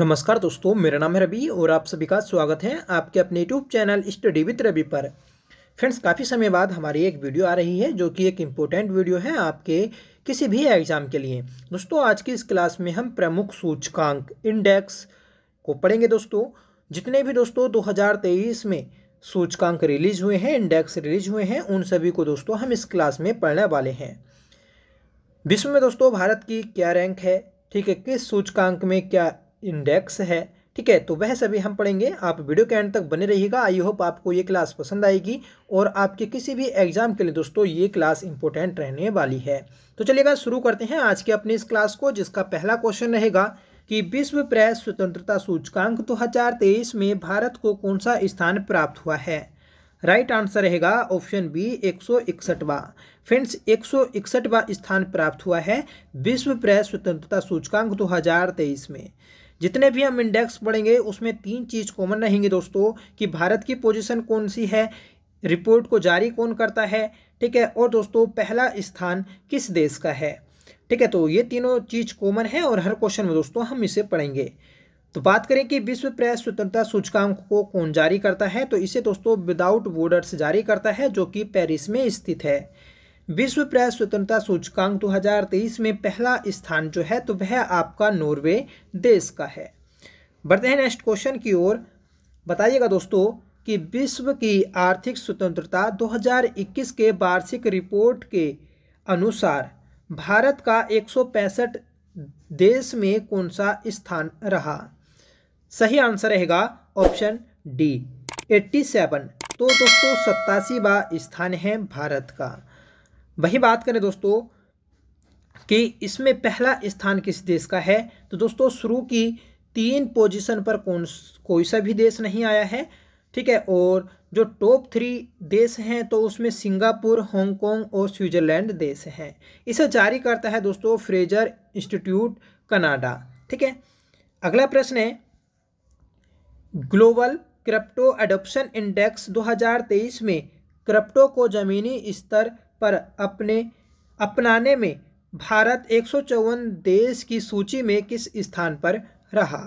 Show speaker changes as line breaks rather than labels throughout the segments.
नमस्कार दोस्तों मेरा नाम है रवि और आप सभी का स्वागत है आपके अपने YouTube channel study with Ravi पर फ्रेंड्स काफ़ी समय बाद हमारी एक वीडियो आ रही है जो कि एक इम्पोर्टेंट वीडियो है आपके किसी भी एग्ज़ाम के लिए दोस्तों आज की इस क्लास में हम प्रमुख सूचकांक इंडेक्स को पढ़ेंगे दोस्तों जितने भी दोस्तों दो में सूचकांक रिलीज हुए हैं इंडेक्स रिलीज हुए हैं उन सभी को दोस्तों हम इस क्लास में पढ़ने वाले हैं विश्व में दोस्तों भारत की क्या रैंक है ठीक है किस सूचकांक में क्या इंडेक्स है ठीक है तो वह सभी हम पढ़ेंगे आप वीडियो के एंड तक बने रहिएगा आई होप आपको ये क्लास पसंद आएगी और आपके किसी भी एग्जाम के लिए दोस्तों ये क्लास इंपॉर्टेंट रहने वाली है तो चलिएगा शुरू करते हैं आज के अपने इस क्लास को जिसका पहला क्वेश्चन रहेगा कि विश्व प्रेस स्वतंत्रता सूचकांक दो तो में भारत को कौन सा स्थान प्राप्त हुआ है राइट right आंसर रहेगा ऑप्शन बी एक सौ इकसठवा फ्रेंड्स एक सौ इकसठवा स्थान प्राप्त हुआ है विश्व प्रेस स्वतंत्रता सूचकांक 2023 में जितने भी हम इंडेक्स पढ़ेंगे उसमें तीन चीज़ कॉमन रहेंगी दोस्तों कि भारत की पोजीशन कौन सी है रिपोर्ट को जारी कौन करता है ठीक है और दोस्तों पहला स्थान किस देश का है ठीक है तो ये तीनों चीज़ कॉमन है और हर क्वेश्चन में दोस्तों हम इसे पढ़ेंगे तो बात करें कि विश्व प्रेस स्वतंत्रता सूचकांक को कौन जारी करता है तो इसे दोस्तों विदाउट बॉर्डर्स जारी करता है जो कि पेरिस में स्थित है विश्व प्रेस स्वतंत्रता सूचकांक 2023 में पहला स्थान जो है तो वह आपका नॉर्वे देश का है बढ़ते हैं नेक्स्ट क्वेश्चन की ओर बताइएगा दोस्तों कि विश्व की आर्थिक स्वतंत्रता 2021 के वार्षिक रिपोर्ट के अनुसार भारत का एक देश में कौन सा स्थान रहा सही आंसर रहेगा ऑप्शन डी 87 तो दोस्तों सत्तासीवा स्थान है भारत का वही बात करें दोस्तों कि इसमें पहला स्थान किस देश का है तो दोस्तों शुरू की तीन पोजीशन पर कौन कोई सा भी देश नहीं आया है ठीक है और जो टॉप थ्री देश हैं तो उसमें सिंगापुर हांगकॉन्ग और स्विट्ज़रलैंड देश हैं इसे जारी करता है दोस्तों फ्रेजर इंस्टीट्यूट कनाडा ठीक है अगला प्रश्न है ग्लोबल क्रिप्टो एडोप्शन इंडेक्स 2023 में क्रिप्टो को ज़मीनी स्तर पर अपने अपनाने में भारत एक देश की सूची में किस स्थान पर रहा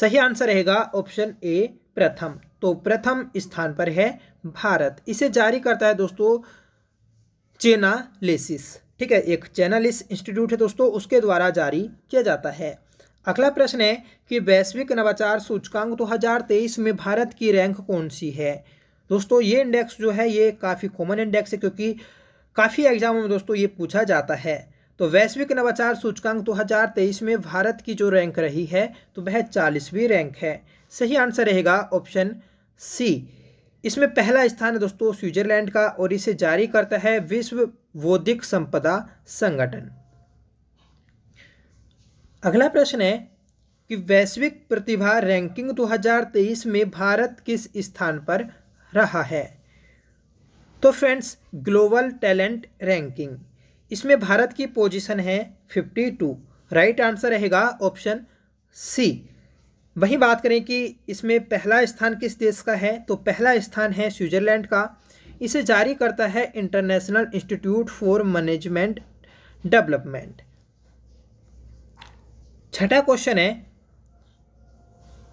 सही आंसर रहेगा ऑप्शन ए प्रथम तो प्रथम स्थान पर है भारत इसे जारी करता है दोस्तों चेनालिसिस ठीक है एक चेनालिस इंस्टीट्यूट है दोस्तों उसके द्वारा जारी किया जाता है अगला प्रश्न है कि वैश्विक नवाचार सूचकांक 2023 में भारत की रैंक कौन सी है दोस्तों ये इंडेक्स जो है ये काफ़ी कॉमन इंडेक्स है क्योंकि काफ़ी एग्जामों में दोस्तों ये पूछा जाता है तो वैश्विक नवाचार सूचकांक 2023 में भारत की जो रैंक रही है तो वह चालीसवीं रैंक है सही आंसर रहेगा ऑप्शन सी इसमें पहला स्थान है दोस्तों स्विट्जरलैंड का और इसे जारी करता है विश्व बौद्धिक संपदा संगठन अगला प्रश्न है कि वैश्विक प्रतिभा रैंकिंग 2023 में भारत किस स्थान पर रहा है तो फ्रेंड्स ग्लोबल टैलेंट रैंकिंग इसमें भारत की पोजीशन है 52 राइट आंसर रहेगा ऑप्शन सी वहीं बात करें कि इसमें पहला स्थान किस देश का है तो पहला स्थान है स्विट्ज़रलैंड का इसे जारी करता है international institute for management development छठा क्वेश्चन है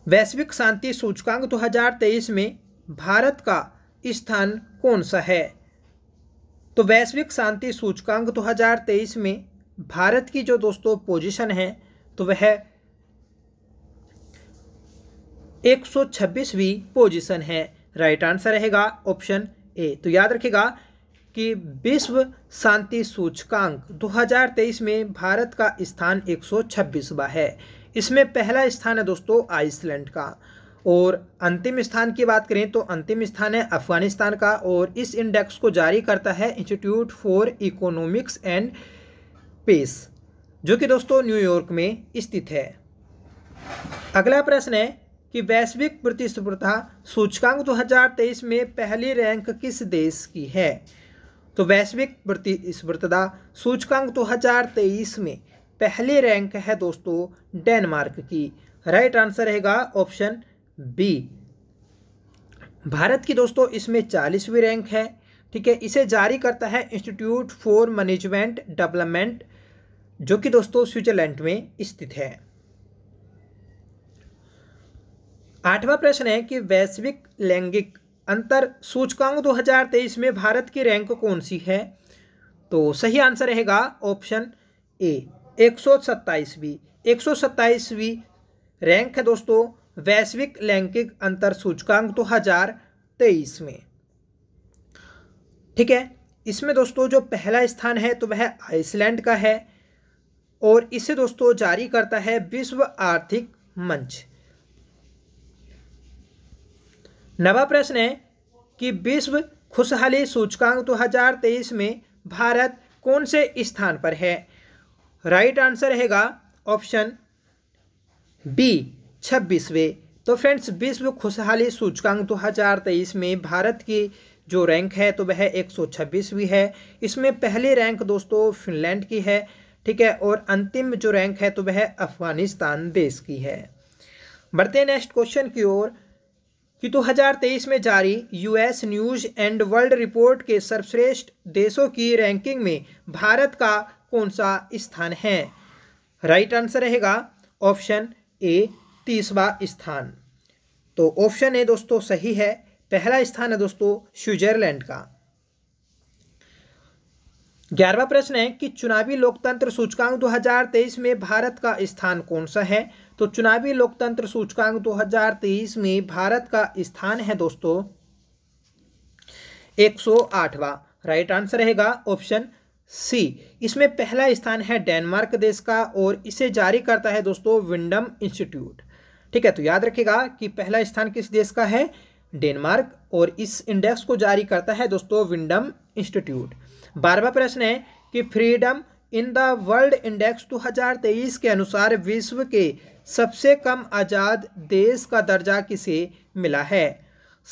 वैश्विक शांति सूचकांक 2023 में भारत का स्थान कौन सा है तो वैश्विक शांति सूचकांक 2023 में भारत की जो दोस्तों पोजीशन है तो वह 126वीं पोजीशन है राइट आंसर रहेगा ऑप्शन ए तो याद रखेगा कि विश्व शांति सूचकांक 2023 में भारत का स्थान 126वां है इसमें पहला स्थान है दोस्तों आइसलैंड का और अंतिम स्थान की बात करें तो अंतिम स्थान है अफगानिस्तान का और इस इंडेक्स को जारी करता है institute for economics and peace जो कि दोस्तों न्यूयॉर्क में स्थित है अगला प्रश्न है कि वैश्विक प्रतिस्पर्धा सूचकांक 2023 में पहली रैंक किस देश की है तो वैश्विक प्रतिस्पर्धा सूचकांक 2023 में पहली रैंक है दोस्तों डेनमार्क की राइट आंसर रहेगा ऑप्शन बी भारत की दोस्तों इसमें चालीसवीं रैंक है ठीक है इसे जारी करता है इंस्टीट्यूट फॉर मैनेजमेंट डेवलपमेंट जो कि दोस्तों स्विट्जरलैंड में स्थित है आठवां प्रश्न है कि वैश्विक लैंगिक अंतर सूचकांक 2023 में भारत की रैंक कौन सी है तो सही आंसर रहेगा ऑप्शन ए एक सौ एक सौ रैंक है दोस्तों वैश्विक लैंगिक अंतर सूचकांक दो हज़ार तेईस में ठीक है इसमें दोस्तों जो पहला स्थान है तो वह आइसलैंड का है और इसे दोस्तों जारी करता है विश्व आर्थिक मंच नवा प्रश्न है कि विश्व खुशहाली सूचकांक 2023 में भारत कौन से स्थान पर है राइट आंसर रहेगा ऑप्शन बी छब्बीसवें तो फ्रेंड्स विश्व खुशहाली सूचकांक 2023 में भारत की जो रैंक है तो वह एक सौ छब्बीसवीं है इसमें पहली रैंक दोस्तों फिनलैंड की है ठीक है और अंतिम जो रैंक है तो वह अफगानिस्तान देश की है बढ़ते नेक्स्ट क्वेश्चन की ओर कि 2023 में जारी US news and world report के सर्वश्रेष्ठ देशों की रैंकिंग में भारत का कौन सा स्थान है राइट आंसर रहेगा ऑप्शन ए तीसवा स्थान तो ऑप्शन है दोस्तों सही है पहला स्थान है दोस्तों स्विट्जरलैंड का ग्यारहवा प्रश्न है कि चुनावी लोकतंत्र सूचकांक 2023 में भारत का स्थान कौन सा है तो चुनावी लोकतंत्र सूचकांक 2023 में भारत का स्थान है दोस्तों 108वां राइट आंसर रहेगा ऑप्शन सी इसमें पहला स्थान है डेनमार्क देश का और इसे जारी करता है दोस्तों विंडम इंस्टीट्यूट ठीक है तो याद रखिएगा कि पहला स्थान किस देश का है डेनमार्क और इस इंडेक्स को जारी करता है दोस्तों विंडम इंस्टीट्यूट बारहवा प्रश्न है कि freedom in the world index 2023 के अनुसार विश्व के सबसे कम आज़ाद देश का दर्जा किसे मिला है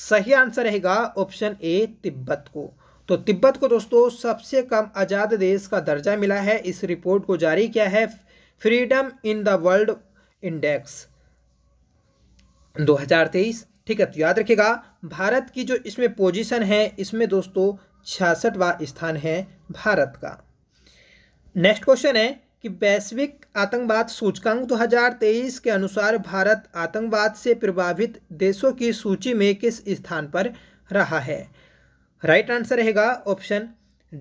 सही आंसर रहेगा ऑप्शन ए तिब्बत को तो तिब्बत को दोस्तों सबसे कम आज़ाद देश का दर्जा मिला है इस रिपोर्ट को जारी किया है freedom in the world index 2023 ठीक है तो याद रखिएगा भारत की जो इसमें पोजीशन है इसमें दोस्तों छियासठवा स्थान है भारत का नेक्स्ट क्वेश्चन है कि वैश्विक आतंकवाद सूचकांक 2023 के अनुसार भारत आतंकवाद से प्रभावित देशों की सूची में किस स्थान पर रहा है राइट आंसर रहेगा ऑप्शन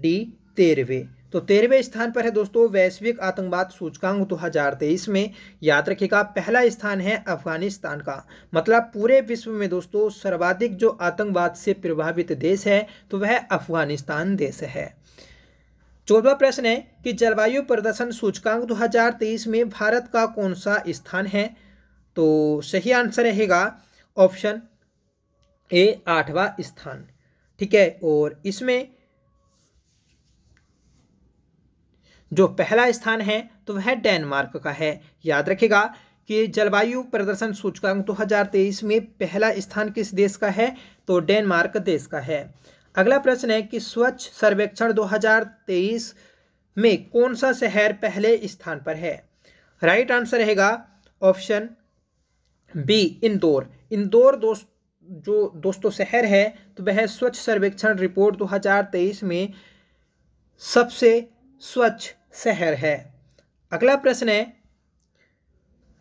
डी तेरहवें तो तेरहवें स्थान पर है दोस्तों वैश्विक आतंकवाद सूचकांक दो हजार तेईस में याद रखेगा पहला स्थान है अफगानिस्तान का मतलब पूरे विश्व में दोस्तों सर्वाधिक जो आतंकवाद से प्रभावित देश है तो वह अफगानिस्तान देश है चौदवा प्रश्न है कि जलवायु प्रदर्शन सूचकांक 2023 में भारत का कौन सा स्थान है तो सही आंसर रहेगा ऑप्शन ए आठवां स्थान ठीक है और इसमें जो पहला स्थान है तो वह डेनमार्क का है याद रखेगा कि जलवायु प्रदर्शन सूचकांक 2023 में पहला स्थान किस देश का है तो डेनमार्क देश का है अगला प्रश्न है कि स्वच्छ सर्वेक्षण 2023 में कौन सा शहर पहले स्थान पर है राइट आंसर रहेगा ऑप्शन बी इंदौर इंदौर दोस्त जो दोस्तों शहर है तो वह स्वच्छ सर्वेक्षण रिपोर्ट 2023 में सबसे स्वच्छ शहर है अगला प्रश्न है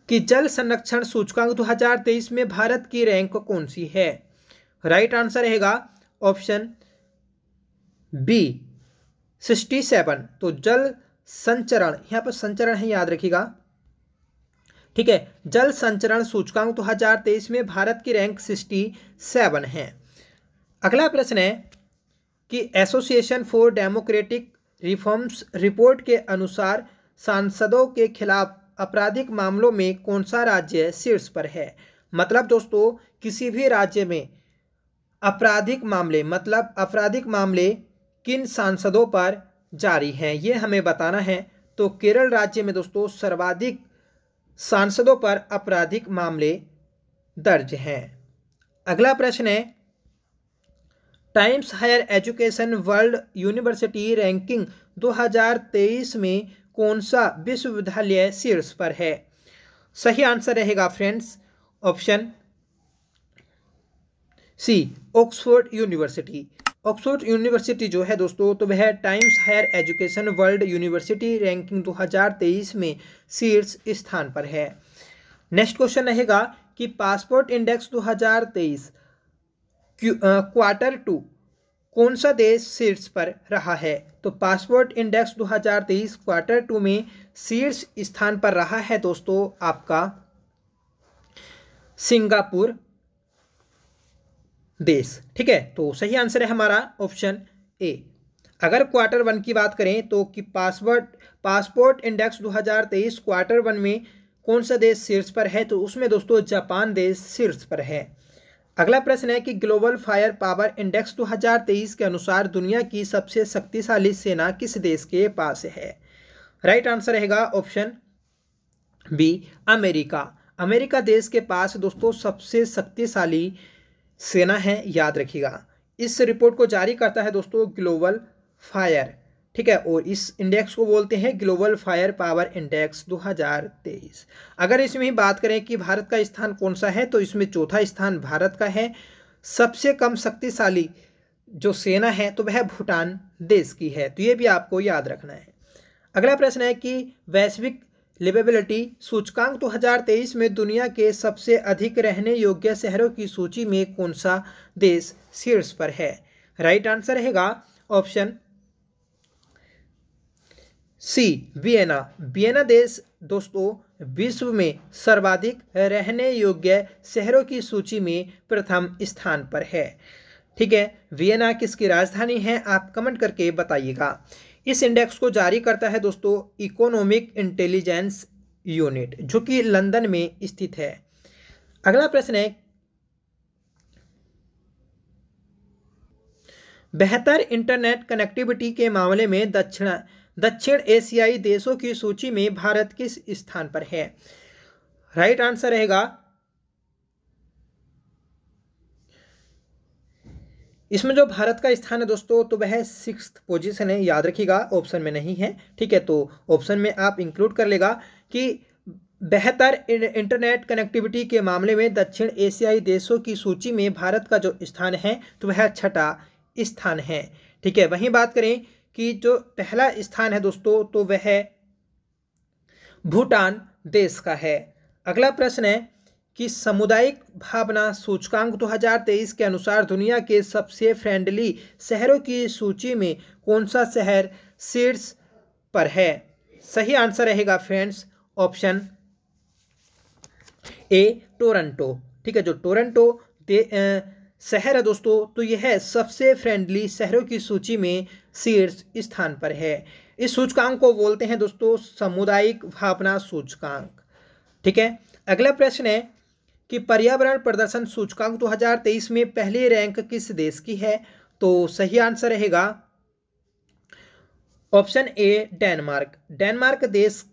कि जल संरक्षण सूचकांक 2023 में भारत की रैंक कौन सी है राइट आंसर रहेगा ऑप्शन बी सिक्सटी सेवन तो जल संचरण यहां पर संचरण है याद रखिएगा ठीक है जल संचरण सूचकांक 2023 में भारत की रैंक सिक्सटी सेवन है अगला प्रश्न है कि association for democratic reforms report के अनुसार सांसदों के खिलाफ आपराधिक मामलों में कौन सा राज्य शीर्ष पर है मतलब दोस्तों किसी भी राज्य में आपराधिक मामले मतलब आपराधिक मामले किन सांसदों पर जारी हैं ये हमें बताना है तो केरल राज्य में दोस्तों सर्वाधिक सांसदों पर आपराधिक मामले दर्ज हैं अगला प्रश्न है Times Higher Education World University Ranking 2023 में कौन सा विश्वविद्यालय शीर्ष पर है सही आंसर रहेगा friends option C Oxford University Oxford University जो है दोस्तों तो वह Times Higher Education World University Ranking 2023 में शीर्ष स्थान पर है नेक्स्ट क्वेश्चन रहेगा कि पासपोर्ट इंडेक्स 2023 क्वार्टर टू कौन सा देश शीर्ष पर रहा है तो पासपोर्ट इंडेक्स 2023 क्वार्टर टू में शीर्ष स्थान पर रहा है दोस्तों आपका सिंगापुर देश ठीक है तो सही आंसर है हमारा ऑप्शन ए अगर क्वार्टर वन की बात करें तो कि password passport index 2023 quarter one में कौन सा देश शीर्ष पर है तो उसमें दोस्तों जापान देश शीर्ष पर है अगला प्रश्न है कि ग्लोबल फायर पावर इंडेक्स 2023 के अनुसार दुनिया की सबसे शक्तिशाली सेना किस देश के पास है राइट आंसर रहेगा ऑप्शन बी अमेरिका अमेरिका देश के पास दोस्तों सबसे शक्तिशाली सेना है याद रखिएगा इस रिपोर्ट को जारी करता है दोस्तों ग्लोबल फायर ठीक है और इस इंडेक्स को बोलते हैं ग्लोबल फायर पावर इंडेक्स 2023 अगर इसमें बात करें कि भारत का स्थान कौन सा है तो इसमें चौथा स्थान भारत का है सबसे कम शक्तिशाली जो सेना है तो वह भूटान देश की है तो ये भी आपको याद रखना है अगला प्रश्न है कि वैश्विक लिवेबिलिटी सूचकांक 2023 में दुनिया के सबसे अधिक रहने योग्य शहरों की सूची में कौन सा देश शीर्ष पर है राइट आंसर रहेगा ऑप्शन सी वियना वियना देश दोस्तों विश्व में सर्वाधिक रहने योग्य शहरों की सूची में प्रथम स्थान पर है ठीक है वियना किसकी राजधानी है आप कमेंट करके बताइएगा इस इंडेक्स को जारी करता है दोस्तों इकोनॉमिक इंटेलिजेंस यूनिट जो कि लंदन में स्थित है अगला प्रश्न है बेहतर इंटरनेट कनेक्टिविटी के मामले में दक्षिण दक्षिण एशियाई देशों की सूची में भारत किस स्थान पर है राइट आंसर रहेगा इसमें जो भारत का स्थान है दोस्तों तो वह सिक्स पोजीशन है याद रखिएगा ऑप्शन में नहीं है ठीक है तो ऑप्शन में आप इंक्लूड कर लेगा कि बेहतर इंटरनेट कनेक्टिविटी के मामले में दक्षिण एशियाई देशों की सूची में भारत का जो स्थान है तो वह छठा स्थान है ठीक है वहीं बात करें कि जो पहला स्थान है दोस्तों तो वह भूटान देश का है अगला प्रश्न है कि सामुदायिक भावना सूचकांक 2023 के अनुसार दुनिया के सबसे फ्रेंडली शहरों की सूची में कौन सा शहर शीर्ष पर है सही आंसर रहेगा फ्रेंड्स ऑप्शन ए टोरंटो ठीक है जो टोरंटो शहर है दोस्तों तो यह सबसे फ्रेंडली शहरों की सूची में शीर्ष स्थान पर है इस सूचकांक को बोलते हैं दोस्तों सामुदायिक भावना सूचकांक ठीक है अगला प्रश्न है कि पर्यावरण प्रदर्शन सूचकांक 2023 में पहली रैंक किस देश की है तो सही आंसर रहेगा ऑप्शन ए डेनमार्क डेनमार्क देश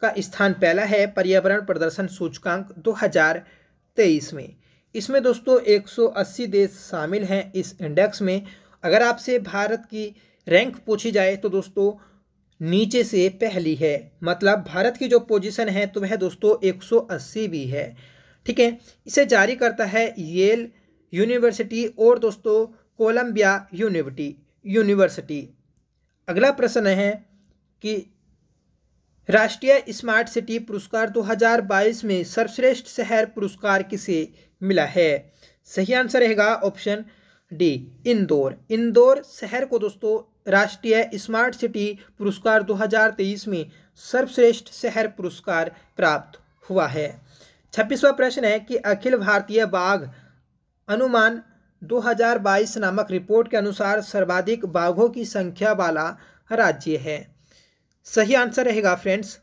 का स्थान पहला है पर्यावरण प्रदर्शन सूचकांक 2023 में इसमें दोस्तों 180 देश शामिल हैं इस इंडेक्स में अगर आपसे भारत की रैंक पूछी जाए तो दोस्तों नीचे से पहली है मतलब भारत की जो पोजीशन है तो वह दोस्तों 180 भी है ठीक है इसे जारी करता है येल यूनिवर्सिटी और दोस्तों कोलंबिया यूनिवर्सिटी यूनिवर्सिटी अगला प्रश्न है कि राष्ट्रीय स्मार्ट सिटी पुरस्कार 2022 में सर्वश्रेष्ठ शहर पुरस्कार किसे मिला है सही आंसर रहेगा ऑप्शन डी इंदौर इंदौर शहर को दोस्तों राष्ट्रीय स्मार्ट सिटी पुरस्कार 2023 में सर्वश्रेष्ठ शहर पुरस्कार प्राप्त हुआ है छब्बीसवा प्रश्न है कि अखिल भारतीय बाघ अनुमान 2022 नामक रिपोर्ट के अनुसार सर्वाधिक बाघों की संख्या वाला राज्य है सही आंसर रहेगा फ्रेंड्स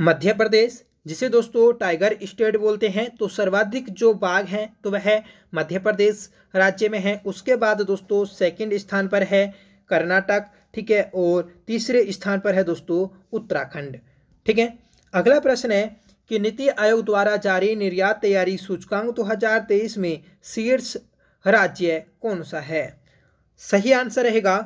मध्य प्रदेश जिसे दोस्तों टाइगर स्टेट बोलते हैं तो सर्वाधिक जो बाघ हैं तो वह मध्य प्रदेश राज्य में है उसके बाद दोस्तों सेकंड स्थान पर है कर्नाटक ठीक है और तीसरे स्थान पर है दोस्तों उत्तराखंड ठीक है अगला प्रश्न है कि नीति आयोग द्वारा जारी निर्यात तैयारी सूचकांक दो तो हजार तेईस में शीर्ष राज्य कौन सा है सही आंसर रहेगा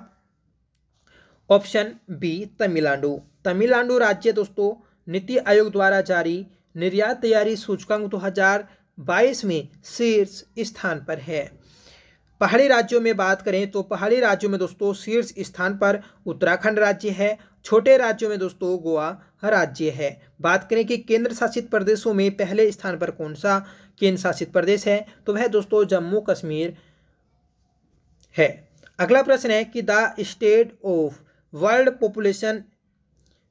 ऑप्शन बी तमिलनाडु तमिलनाडु राज्य दोस्तों नीति आयोग द्वारा जारी निर्यात तैयारी सूचकांक 2022 में शीर्ष स्थान पर है पहाड़ी राज्यों में बात करें तो पहाड़ी राज्यों में दोस्तों शीर्ष स्थान पर उत्तराखंड राज्य है छोटे राज्यों में दोस्तों गोवा राज्य है बात करें कि केंद्र शासित प्रदेशों में पहले स्थान पर कौन सा केंद्र शासित प्रदेश है तो वह दोस्तों जम्मू कश्मीर है अगला प्रश्न है कि the State of World Population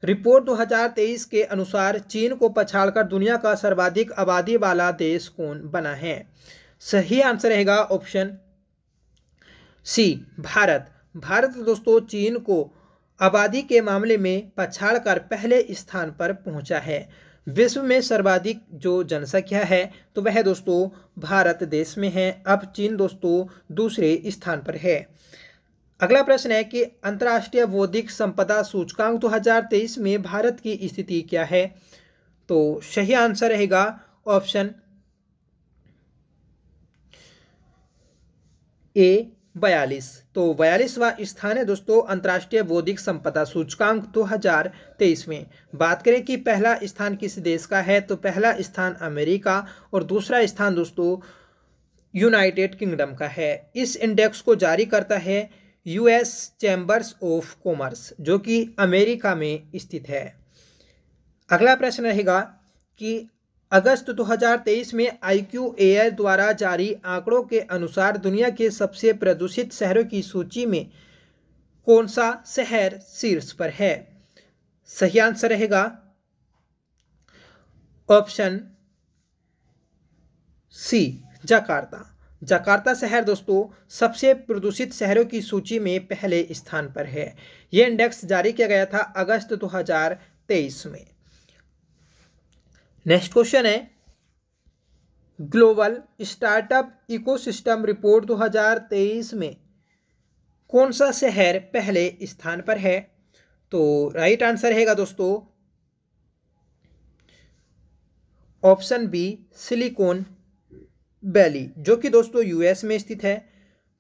Report 2023 के अनुसार चीन को पछाड़कर दुनिया का सर्वाधिक आबादी वाला देश कौन बना है सही आंसर रहेगा ऑप्शन सी भारत भारत दोस्तों चीन को आबादी के मामले में पछाड़कर पहले स्थान पर पहुंचा है विश्व में सर्वाधिक जो जनसंख्या है तो वह दोस्तों भारत देश में है अब चीन दोस्तों दूसरे स्थान पर है अगला प्रश्न है कि अंतर्राष्ट्रीय बौद्धिक संपदा सूचकांक 2023 में भारत की स्थिति क्या है तो सही आंसर रहेगा ऑप्शन ए बयालीस तो बयालीसवा स्थान है दोस्तों अंतर्राष्ट्रीय बौद्धिक संपदा सूचकांक 2023 में बात करें कि पहला स्थान किस देश का है तो पहला स्थान अमेरिका और दूसरा स्थान दोस्तों यूनाइटेड किंगडम का है इस इंडेक्स को जारी करता है यूएस चैम्बर्स ऑफ कॉमर्स जो कि अमेरिका में स्थित है अगला प्रश्न रहेगा कि अगस्त 2023 में आई क्यू एयर द्वारा जारी आंकड़ों के अनुसार दुनिया के सबसे प्रदूषित शहरों की सूची में कौन सा शहर शीर्ष पर है सही आंसर रहेगा ऑप्शन सी जकार्ता जकार्ता शहर दोस्तों सबसे प्रदूषित शहरों की सूची में पहले स्थान पर है यह इंडेक्स जारी किया गया था अगस्त 2023 में नेक्स्ट क्वेश्चन है ग्लोबल स्टार्टअप इकोसिस्टम रिपोर्ट 2023 में कौन सा शहर पहले स्थान पर है तो राइट आंसर रहेगा दोस्तों ऑप्शन बी सिलिकॉन वैली जो कि दोस्तों यूएस में स्थित है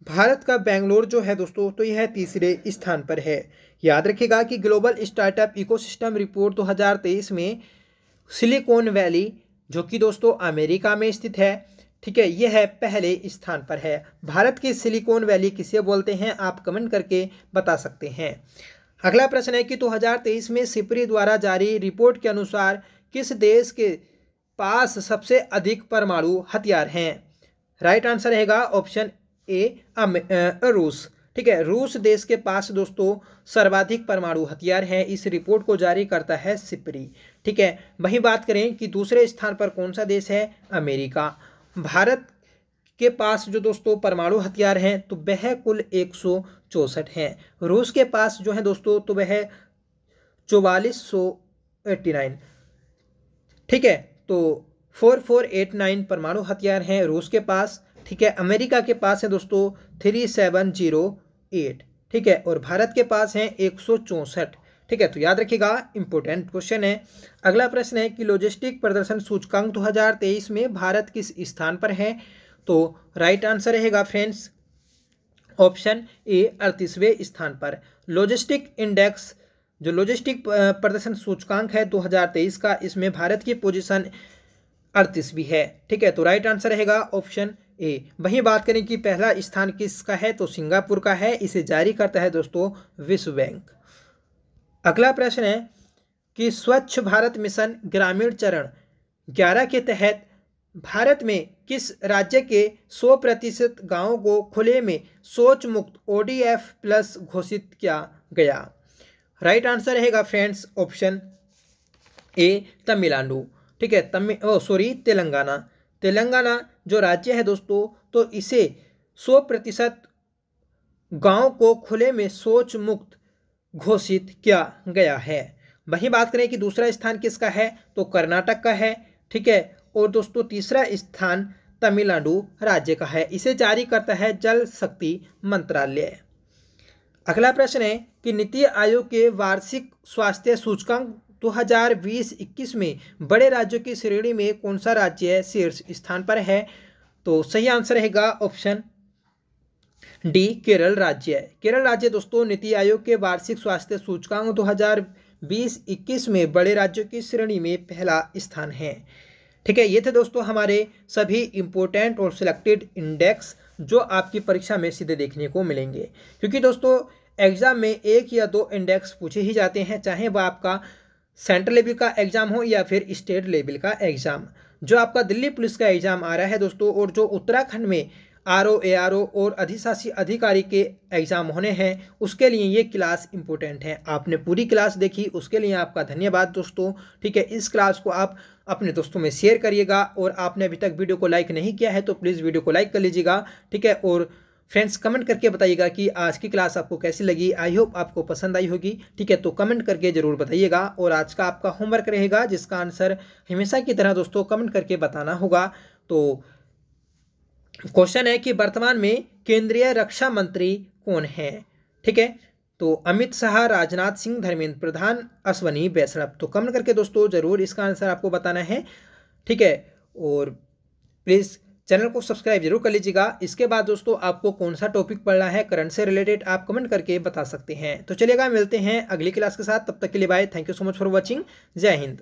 भारत का बेंगलोर जो है दोस्तों तो यह तीसरे स्थान पर है याद रखिएगा कि ग्लोबल स्टार्टअप इकोसिस्टम रिपोर्ट 2023 में सिलिकॉन वैली जो कि दोस्तों अमेरिका में स्थित है ठीक है यह है पहले स्थान पर है भारत की सिलिकॉन वैली किसे बोलते हैं आप कमेंट करके बता सकते हैं अगला प्रश्न है कि 2023 में सिपरी द्वारा जारी रिपोर्ट के अनुसार किस देश के पास सबसे अधिक परमाणु हथियार हैं राइट आंसर रहेगा ऑप्शन ए रूस ठीक है रूस देश के पास दोस्तों सर्वाधिक परमाणु हथियार हैं इस रिपोर्ट को जारी करता है सिपरी ठीक है वहीं बात करें कि दूसरे स्थान पर कौन सा देश है अमेरिका भारत के पास जो दोस्तों परमाणु हथियार हैं तो वह कुल एक सौ हैं रूस के पास जो है दोस्तों तो वह चौवालीस सौ नाइन ठीक है तो फोर फोर एट नाइन परमाणु हथियार हैं रूस के पास ठीक है अमेरिका के पास है दोस्तों थ्री सेवन जीरो एट ठीक है और भारत के पास हैं एक सौ चौंसठ ठीक है तो याद रखिएगा इंपॉर्टेंट क्वेश्चन है अगला प्रश्न है कि लॉजिस्टिक प्रदर्शन सूचकांक 2023 में भारत किस स्थान पर है तो राइट आंसर रहेगा फ्रेंड्स ऑप्शन ए अड़तीसवें स्थान पर लॉजिस्टिक इंडेक्स जो लॉजिस्टिक प्रदर्शन सूचकांक है 2023 का इसमें भारत की पोजीशन भी है ठीक है तो राइट आंसर रहेगा ऑप्शन ए वहीं बात करें कि पहला स्थान किसका है तो सिंगापुर का है इसे जारी करता है दोस्तों विश्व बैंक अगला प्रश्न है कि स्वच्छ भारत मिशन ग्रामीण चरण ग्यारह के तहत भारत में किस राज्य के 100 प्रतिशत गाँवों को खुले में सोच मुक्त ओडीएफ प्लस घोषित किया गया राइट आंसर रहेगा फ्रेंड्स ऑप्शन ए तमिलनाडु ठीक है तमिल सॉरी तेलंगाना तेलंगाना जो राज्य है दोस्तों तो इसे सौ प्रतिशत गाँव को खुले में सोच मुक्त घोषित किया गया है वहीं बात करें कि दूसरा स्थान किसका है तो कर्नाटक का है ठीक है और दोस्तों तीसरा स्थान तमिलनाडु राज्य का है इसे जारी करता है जल शक्ति मंत्रालय अगला प्रश्न है कि नीति आयोग के वार्षिक स्वास्थ्य सूचकांक 2020-21 में बड़े राज्यों की श्रेणी में कौन सा राज्य शीर्ष स्थान पर है तो सही आंसर रहेगा ऑप्शन डी केरल राज्य केरल राज्य दोस्तों नीति आयोग के वार्षिक स्वास्थ्य सूचकांक 2020-21 में बड़े राज्यों की श्रेणी में पहला स्थान है ठीक है ये थे दोस्तों हमारे सभी इम्पोर्टेंट और सिलेक्टेड इंडेक्स जो आपकी परीक्षा में सीधे देखने को मिलेंगे क्योंकि दोस्तों एग्ज़ाम में एक या दो इंडेक्स पूछे ही जाते हैं चाहे वह आपका सेंट्रल लेवल का एग्ज़ाम हो या फिर स्टेट लेवल का एग्ज़ाम जो आपका दिल्ली पुलिस का एग्ज़ाम आ रहा है दोस्तों और जो उत्तराखंड में R O A R O और अधिशासी अधिकारी के एग्ज़ाम होने हैं उसके लिए ये क्लास इंपॉर्टेंट है आपने पूरी क्लास देखी उसके लिए आपका धन्यवाद दोस्तों ठीक है इस क्लास को आप अपने दोस्तों में शेयर करिएगा और आपने अभी तक वीडियो को लाइक नहीं किया है तो प्लीज़ वीडियो को लाइक कर लीजिएगा ठीक है और फ्रेंड्स कमेंट करके बताइएगा कि आज की क्लास आपको कैसी लगी आई होप आपको पसंद आई होगी ठीक है तो कमेंट करके ज़रूर बताइएगा और आज का आपका होमवर्क रहेगा जिसका आंसर हमेशा की तरह दोस्तों कमेंट करके बताना होगा तो क्वेश्चन है कि वर्तमान में केंद्रीय रक्षा मंत्री कौन है ठीक है तो अमित शाह राजनाथ सिंह धर्मेंद्र प्रधान अश्वनी बैसड़प तो कमेंट करके दोस्तों ज़रूर इसका आंसर आपको बताना है ठीक है और प्लीज़ चैनल को सब्सक्राइब जरूर कर लीजिएगा इसके बाद दोस्तों आपको कौन सा टॉपिक पढ़ना है करंट से रिलेटेड आप कमेंट करके बता सकते हैं तो चलिएगा मिलते हैं अगली क्लास के साथ तब तक के लिए bye thank you so much for watching जय हिंद